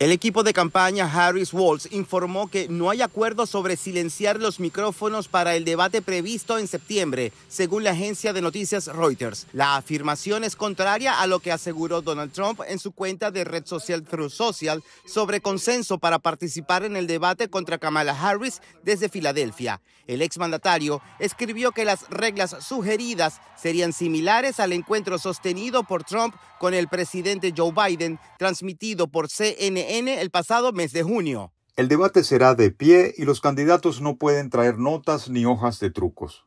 El equipo de campaña Harris Walls informó que no hay acuerdo sobre silenciar los micrófonos para el debate previsto en septiembre, según la agencia de noticias Reuters. La afirmación es contraria a lo que aseguró Donald Trump en su cuenta de red social True Social sobre consenso para participar en el debate contra Kamala Harris desde Filadelfia. El exmandatario escribió que las reglas sugeridas serían similares al encuentro sostenido por Trump con el presidente Joe Biden, transmitido por CNN el pasado mes de junio. El debate será de pie y los candidatos no pueden traer notas ni hojas de trucos.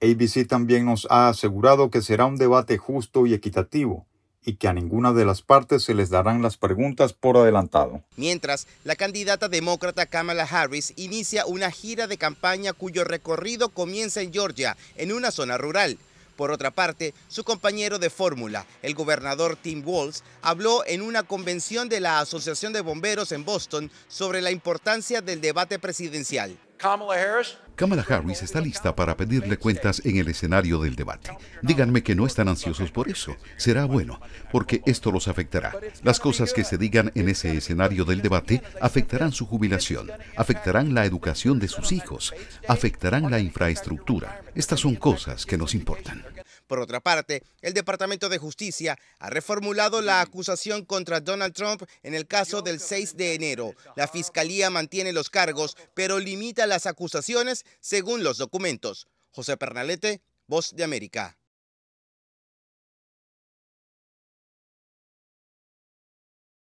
ABC también nos ha asegurado que será un debate justo y equitativo y que a ninguna de las partes se les darán las preguntas por adelantado. Mientras, la candidata demócrata Kamala Harris inicia una gira de campaña cuyo recorrido comienza en Georgia, en una zona rural. Por otra parte, su compañero de fórmula, el gobernador Tim Walz, habló en una convención de la Asociación de Bomberos en Boston sobre la importancia del debate presidencial. Kamala Harris está lista para pedirle cuentas en el escenario del debate. Díganme que no están ansiosos por eso. Será bueno, porque esto los afectará. Las cosas que se digan en ese escenario del debate afectarán su jubilación, afectarán la educación de sus hijos, afectarán la infraestructura. Estas son cosas que nos importan. Por otra parte, el Departamento de Justicia ha reformulado la acusación contra Donald Trump en el caso del 6 de enero. La Fiscalía mantiene los cargos, pero limita las acusaciones según los documentos. José Pernalete, Voz de América.